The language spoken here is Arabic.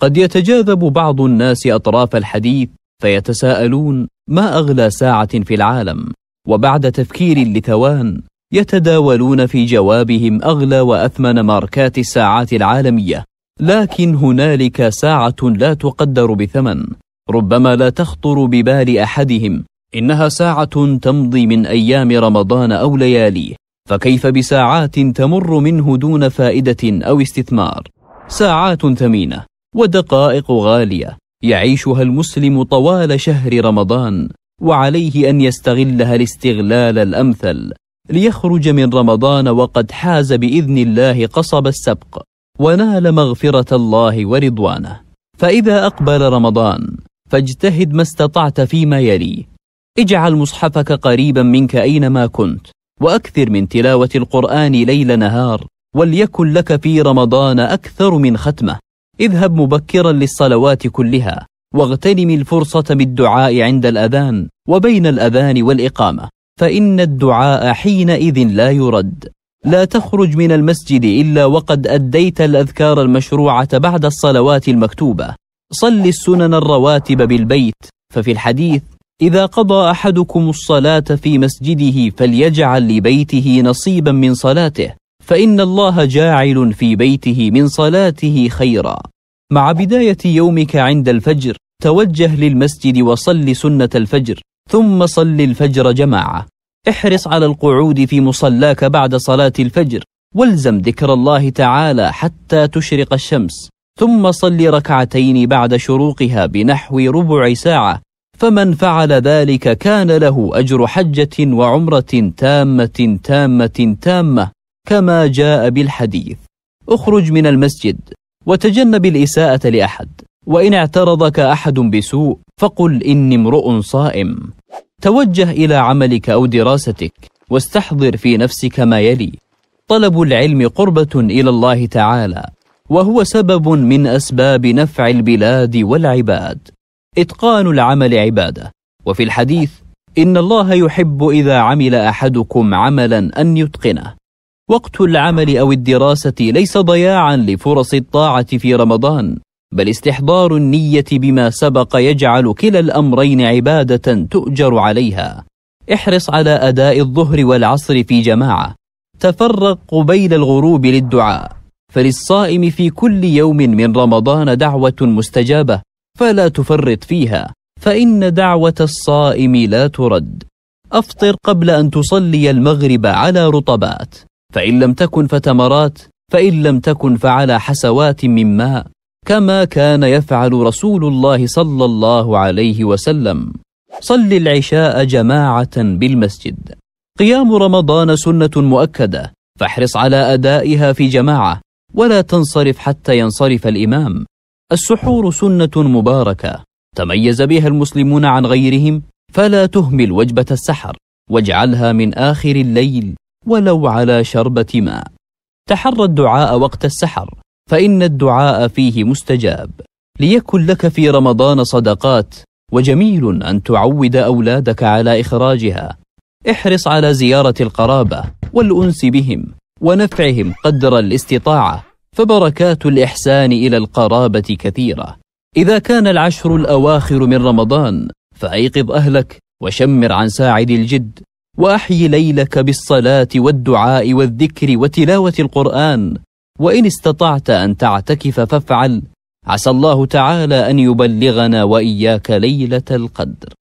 قد يتجاذب بعض الناس أطراف الحديث فيتساءلون ما أغلى ساعة في العالم وبعد تفكير لثوان يتداولون في جوابهم أغلى وأثمن ماركات الساعات العالمية لكن هنالك ساعة لا تقدر بثمن ربما لا تخطر ببال أحدهم إنها ساعة تمضي من أيام رمضان أو لياليه فكيف بساعات تمر منه دون فائدة أو استثمار ساعات ثمينة ودقائق غالية يعيشها المسلم طوال شهر رمضان وعليه أن يستغلها الاستغلال الأمثل ليخرج من رمضان وقد حاز بإذن الله قصب السبق ونال مغفرة الله ورضوانه فإذا أقبل رمضان فاجتهد ما استطعت فيما يلي اجعل مصحفك قريبا منك أينما كنت وأكثر من تلاوة القرآن ليل نهار وليكن لك في رمضان أكثر من ختمه اذهب مبكرا للصلوات كلها واغتنم الفرصة بالدعاء عند الأذان وبين الأذان والإقامة فإن الدعاء حينئذ لا يرد لا تخرج من المسجد إلا وقد أديت الأذكار المشروعة بعد الصلوات المكتوبة صل السنن الرواتب بالبيت ففي الحديث إذا قضى أحدكم الصلاة في مسجده فليجعل لبيته نصيبا من صلاته فإن الله جاعل في بيته من صلاته خيرا مع بداية يومك عند الفجر توجه للمسجد وصل سنة الفجر ثم صل الفجر جماعة احرص على القعود في مصلاك بعد صلاة الفجر والزم ذكر الله تعالى حتى تشرق الشمس ثم صل ركعتين بعد شروقها بنحو ربع ساعة فمن فعل ذلك كان له أجر حجة وعمرة تامة تامة تامة كما جاء بالحديث اخرج من المسجد وتجنب الإساءة لأحد وإن اعترضك أحد بسوء فقل إني امرؤ صائم توجه إلى عملك أو دراستك واستحضر في نفسك ما يلي طلب العلم قربة إلى الله تعالى وهو سبب من أسباب نفع البلاد والعباد إتقان العمل عبادة وفي الحديث إن الله يحب إذا عمل أحدكم عملا أن يتقنه وقت العمل أو الدراسة ليس ضياعا لفرص الطاعة في رمضان بل استحضار النية بما سبق يجعل كلا الأمرين عبادة تؤجر عليها احرص على أداء الظهر والعصر في جماعة تفرق قبيل الغروب للدعاء فللصائم في كل يوم من رمضان دعوة مستجابة فلا تفرط فيها فإن دعوة الصائم لا ترد أفطر قبل أن تصلي المغرب على رطبات فإن لم تكن فتمرات فإن لم تكن فعلى حسوات من ماء كما كان يفعل رسول الله صلى الله عليه وسلم صل العشاء جماعة بالمسجد قيام رمضان سنة مؤكدة فاحرص على أدائها في جماعة ولا تنصرف حتى ينصرف الإمام السحور سنة مباركة تميز بها المسلمون عن غيرهم فلا تهمل وجبة السحر واجعلها من آخر الليل ولو على شربة ماء تحرى الدعاء وقت السحر فإن الدعاء فيه مستجاب ليكن لك في رمضان صدقات وجميل أن تعود أولادك على إخراجها احرص على زيارة القرابة والأنس بهم ونفعهم قدر الاستطاعة فبركات الإحسان إلى القرابة كثيرة إذا كان العشر الأواخر من رمضان فأيقظ أهلك وشمر عن ساعد الجد وأحي ليلك بالصلاة والدعاء والذكر وتلاوة القرآن وإن استطعت أن تعتكف فافعل عسى الله تعالى أن يبلغنا وإياك ليلة القدر